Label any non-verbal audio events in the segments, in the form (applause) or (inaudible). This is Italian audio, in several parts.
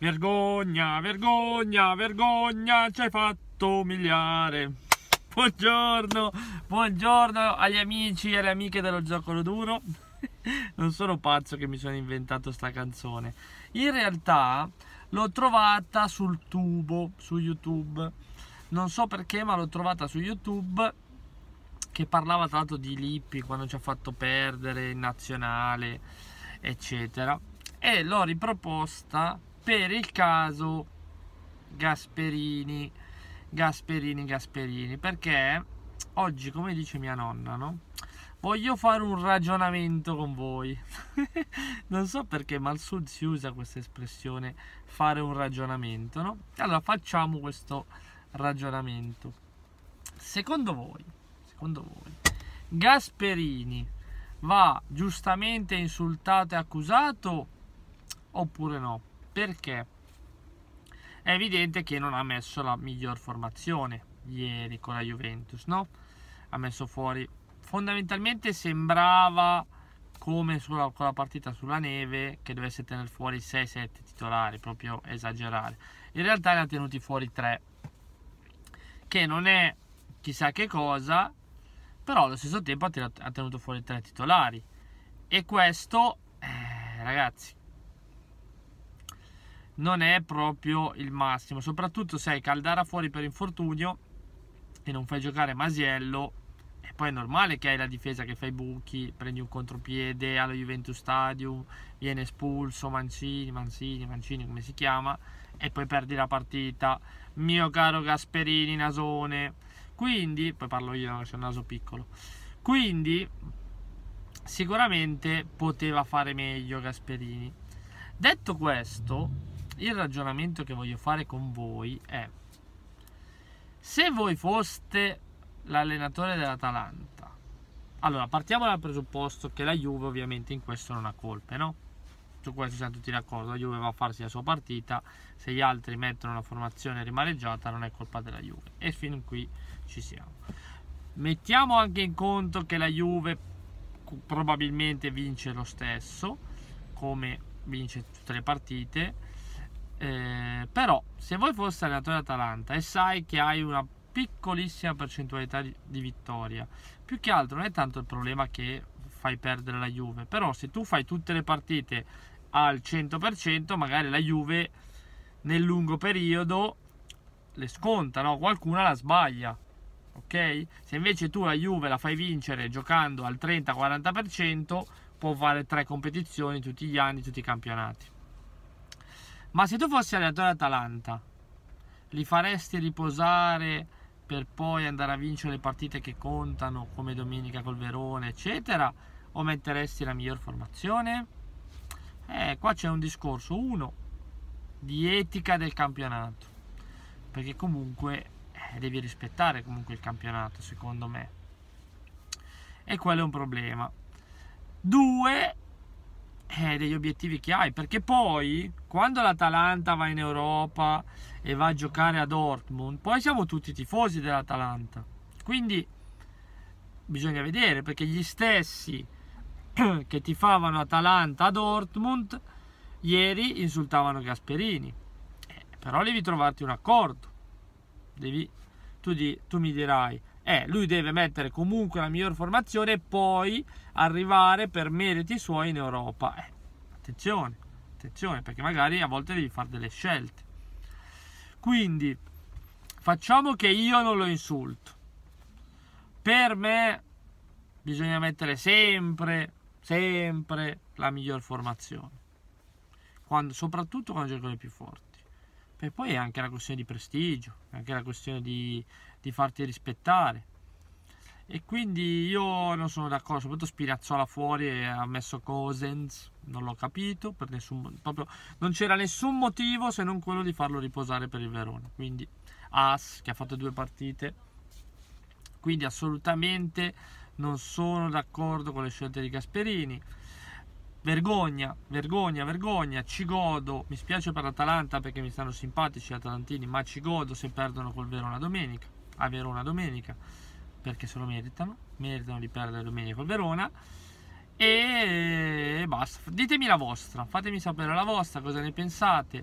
Vergogna, vergogna, vergogna, ci hai fatto umiliare. Buongiorno, buongiorno agli amici e alle amiche dello Giocolo Duro. non sono pazzo che mi sono inventato sta canzone. In realtà l'ho trovata sul tubo, su YouTube. Non so perché, ma l'ho trovata su YouTube che parlava tra l'altro di Lippi quando ci ha fatto perdere in nazionale, eccetera. E l'ho riproposta per il caso Gasperini, Gasperini, Gasperini, perché oggi, come dice mia nonna, no? Voglio fare un ragionamento con voi. (laughs) non so perché, ma al sud si usa questa espressione fare un ragionamento, no? Allora facciamo questo ragionamento. Secondo voi, secondo voi, Gasperini va giustamente insultato e accusato oppure no? perché è evidente che non ha messo la miglior formazione ieri con la Juventus, no? Ha messo fuori, fondamentalmente sembrava come sulla, con la partita sulla neve che dovesse tenere fuori 6-7 titolari, proprio esagerare. In realtà ne ha tenuti fuori 3, che non è chissà che cosa, però allo stesso tempo ha, tenuto fuori 3 titolari. E questo, eh, ragazzi, non è proprio il massimo, soprattutto se hai Caldara fuori per infortunio e non fai giocare Masiello, e poi è normale che hai la difesa che fai buchi, prendi un contropiede allo Juventus Stadium, viene espulso Mancini, Mancini, Mancini come si chiama, e poi perdi la partita. Mio caro Gasperini, nasone. Quindi, poi parlo io, c'è un naso piccolo. Quindi, sicuramente poteva fare meglio Gasperini. Detto questo, il ragionamento che voglio fare con voi è se voi foste l'allenatore dell'Atalanta allora partiamo dal presupposto che la Juve ovviamente in questo non ha colpe no? su questo siamo tutti d'accordo la Juve va a farsi la sua partita se gli altri mettono la formazione rimareggiata non è colpa della Juve e fin qui ci siamo mettiamo anche in conto che la Juve probabilmente vince lo stesso come vince tutte le partite eh, però se voi foste allenatore Atalanta e sai che hai una piccolissima percentualità di, di, vittoria, più che altro non è tanto il problema che fai perdere la Juve, però se tu fai tutte le partite al 100%, magari la Juve nel lungo periodo le sconta, no? qualcuna la sbaglia. Ok? Se invece tu la Juve la fai vincere giocando al 30-40%, può fare tre competizioni tutti gli anni, tutti i campionati. Ma se tu fossi allenatore Atalanta, li faresti riposare per poi andare a vincere le partite che contano, come domenica col Verone, eccetera? O metteresti la miglior formazione? Eh, qua c'è un discorso, uno, di etica del campionato, perché comunque eh, devi rispettare comunque il campionato, secondo me. E quello è un problema. Due, eh, degli obiettivi che hai, perché poi quando l'Atalanta va in Europa e va a giocare a Dortmund, poi siamo tutti tifosi dell'Atalanta. Quindi bisogna vedere, perché gli stessi (clears throat) che tifavano Atalanta a Dortmund ieri insultavano Gasperini. Eh, però devi trovarti un accordo. Devi tu, di, tu mi dirai, eh, lui deve mettere comunque la miglior formazione e poi arrivare per meriti suoi in Europa. Eh, attenzione, attenzione, perché magari a volte devi fare delle scelte. Quindi, facciamo che io non lo insulto. Per me bisogna mettere sempre, sempre la miglior formazione, quando, soprattutto quando gioco le più forti. E poi è anche la questione di prestigio, è anche la questione di, di farti rispettare. E quindi io non sono d'accordo, soprattutto Spirazzola fuori e ha messo Cosens, non l'ho capito, per nessun, proprio, non c'era nessun motivo se non quello di farlo riposare per il Verona. Quindi As che ha fatto due partite, quindi assolutamente non sono d'accordo con le scelte di Gasperini. Vergogna, vergogna, vergogna, ci godo, mi spiace per l'Atalanta perché mi stanno simpatici gli atalantini, ma ci godo se perdono col Verona domenica, a Verona domenica, perché se lo meritano, meritano di perdere domenica col Verona e basta. Ditemi la vostra, fatemi sapere la vostra, cosa ne pensate.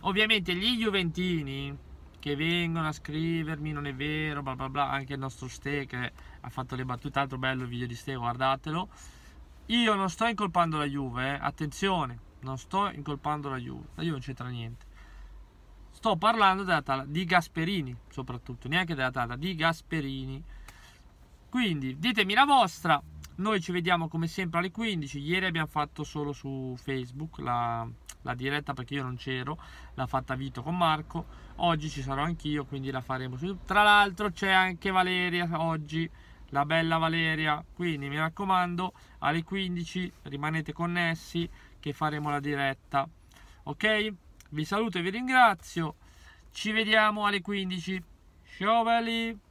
Ovviamente gli Juventini che vengono a scrivermi non è vero, bla bla bla, anche il nostro Ste che ha fatto le battute, altro bello video di Ste, guardatelo. Io non sto incolpando la Juve, eh. attenzione, non sto incolpando la Juve, la Juve non c'entra niente. Sto parlando della, di Gasperini, soprattutto, neanche della Tata, di Gasperini. Quindi ditemi la vostra, noi ci vediamo come sempre alle 15, ieri abbiamo fatto solo su Facebook la, la diretta perché io non c'ero, l'ha fatta Vito con Marco, oggi ci sarò anch'io, quindi la faremo su... Tra l'altro c'è anche Valeria oggi la bella Valeria. Quindi mi raccomando, alle 15 rimanete connessi che faremo la diretta. Ok? Vi saluto e vi ringrazio. Ci vediamo alle 15. Ciao belli!